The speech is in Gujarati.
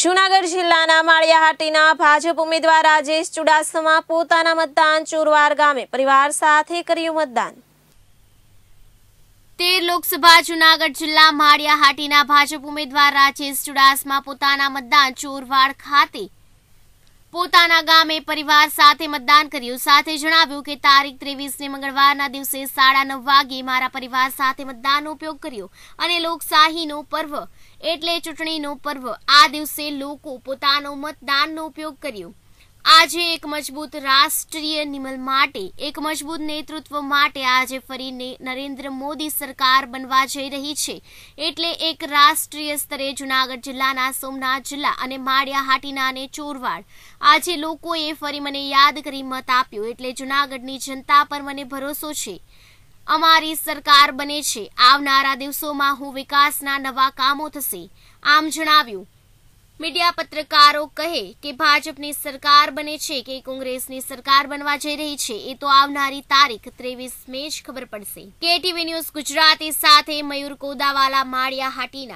જૂનાગઢ જિલ્લાના માળિયાહાટીના ભાજપ ઉમેદવાર રાજેશ ચુડાસમા પોતાના મતદાન ચોરવાર ગામે પરિવાર સાથે કર્યું મતદાન તેર લોકસભા જુનાગઢ જિલ્લા માળિયાહાટીના ભાજપ ઉમેદવાર રાજેશ ચુડાસમા પોતાના મતદાન ચોરવાડ ખાતે પોતાના ગામે પરિવાર સાથે મતદાન કર્યું સાથે જણાવ્યું કે તારીખ ત્રેવીસને મંગળવારના દિવસે સાડા નવ વાગે મારા પરિવાર સાથે મતદાનનો ઉપયોગ કર્યો અને લોકશાહીનો પર્વ એટલે ચૂંટણીનો પર્વ આ દિવસે લોકો પોતાનો મતદાનનો ઉપયોગ કર્યો આજે એક મજબૂત રાષ્ટ્રીય નિમલ માટે એક મજબૂત નેતૃત્વ માટે આજે ફરી નરેન્દ્ર મોદી સરકાર બનવા જઈ રહી છે એટલે એક રાષ્ટ્રીય સ્તરે જૂનાગઢ જિલ્લાના સોમનાથ જિલ્લા અને માળિયા હાટીના અને ચોરવાડ આજે લોકોએ ફરી મને યાદ કરી મત આપ્યો એટલે જૂનાગઢની જનતા પર મને ભરોસો છે અમારી સરકાર બને છે આવનારા દિવસોમાં હું વિકાસના નવા કામો થશે આમ જણાવ્યું મીડિયા પત્રકારો કહે કે ભાજપની સરકાર બને છે કે કોંગ્રેસની સરકાર બનવા જઈ રહી છે એ તો આવનારી તારીખ ત્રેવીસ મે જ ખબર પડશે કેટીવી ન્યૂઝ ગુજરાતી સાથે મયુર કોદાવાલા માળિયા હાટીના